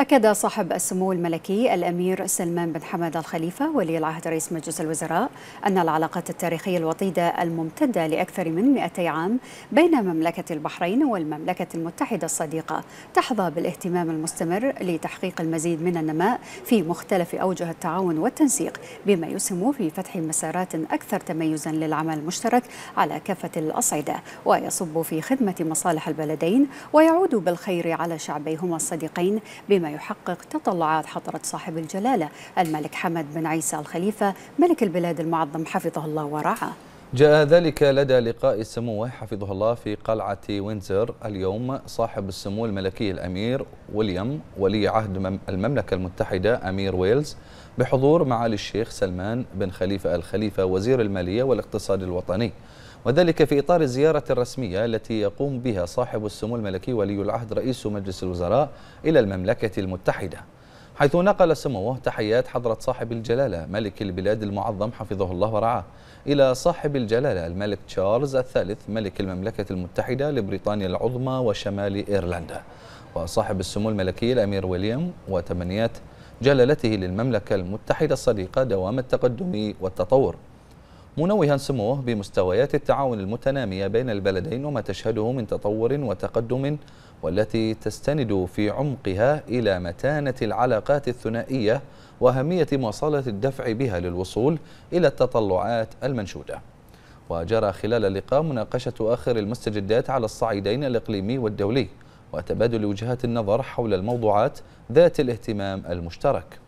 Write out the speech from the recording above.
أكد صاحب السمو الملكي الأمير سلمان بن حمد الخليفة ولي العهد رئيس مجلس الوزراء أن العلاقات التاريخية الوطيدة الممتدة لأكثر من 200 عام بين مملكة البحرين والمملكة المتحدة الصديقة تحظى بالاهتمام المستمر لتحقيق المزيد من النماء في مختلف أوجه التعاون والتنسيق بما يسهم في فتح مسارات أكثر تميزا للعمل المشترك على كافة الأصعدة ويصب في خدمة مصالح البلدين ويعود بالخير على شعبيهما الصديقين بما بما يحقق تطلعات حضرة صاحب الجلالة الملك حمد بن عيسى الخليفة ملك البلاد المعظم حفظه الله ورعاه جاء ذلك لدى لقاء سموه حفظه الله في قلعة وينزر اليوم صاحب السمو الملكي الأمير ويليام ولي عهد المملكة المتحدة أمير ويلز بحضور معالي الشيخ سلمان بن خليفة الخليفة وزير المالية والاقتصاد الوطني وذلك في إطار الزيارة الرسمية التي يقوم بها صاحب السمو الملكي ولي العهد رئيس مجلس الوزراء إلى المملكة المتحدة حيث نقل سموه تحيات حضرة صاحب الجلالة ملك البلاد المعظم حفظه الله ورعاه إلى صاحب الجلالة الملك تشارلز الثالث ملك المملكة المتحدة لبريطانيا العظمى وشمال إيرلندا وصاحب السمو الملكي الأمير ويليام وتمنيات جلالته للمملكة المتحدة الصديقة دوام التقدم والتطور منوها سموه بمستويات التعاون المتنامية بين البلدين وما تشهده من تطور وتقدم والتي تستند في عمقها إلى متانة العلاقات الثنائية وأهمية مواصلة الدفع بها للوصول إلى التطلعات المنشودة وجرى خلال اللقاء مناقشة آخر المستجدات على الصعيدين الإقليمي والدولي وتبادل وجهات النظر حول الموضوعات ذات الاهتمام المشترك